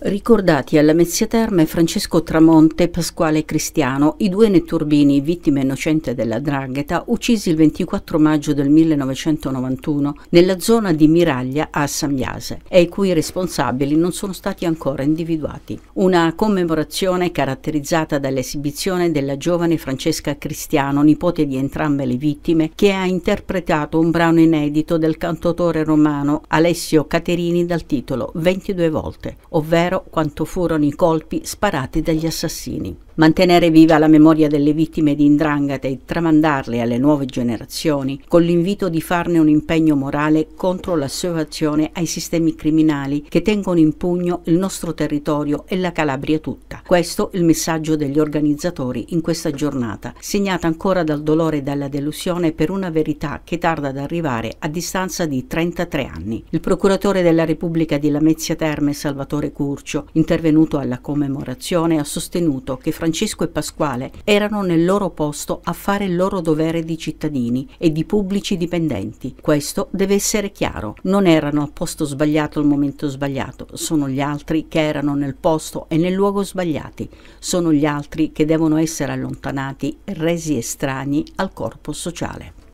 Ricordati alla Mezzia Terme Francesco Tramonte e Pasquale Cristiano, i due netturbini, vittime innocente della Drangheta, uccisi il 24 maggio del 1991 nella zona di Miraglia a Sambiase e i cui responsabili non sono stati ancora individuati. Una commemorazione caratterizzata dall'esibizione della giovane Francesca Cristiano, nipote di entrambe le vittime, che ha interpretato un brano inedito del cantautore romano Alessio Caterini dal titolo 22 volte, ovvero quanto furono i colpi sparati dagli assassini. Mantenere viva la memoria delle vittime di Indrangheta e tramandarle alle nuove generazioni con l'invito di farne un impegno morale contro l'assuefazione ai sistemi criminali che tengono in pugno il nostro territorio e la Calabria tutta. Questo il messaggio degli organizzatori in questa giornata, segnata ancora dal dolore e dalla delusione per una verità che tarda ad arrivare a distanza di 33 anni. Il procuratore della Repubblica di Lamezia Terme, Salvatore Curcio, intervenuto alla commemorazione, ha sostenuto che fra Francesco e Pasquale erano nel loro posto a fare il loro dovere di cittadini e di pubblici dipendenti. Questo deve essere chiaro. Non erano al posto sbagliato al momento sbagliato, sono gli altri che erano nel posto e nel luogo sbagliati, sono gli altri che devono essere allontanati, resi estranei al corpo sociale.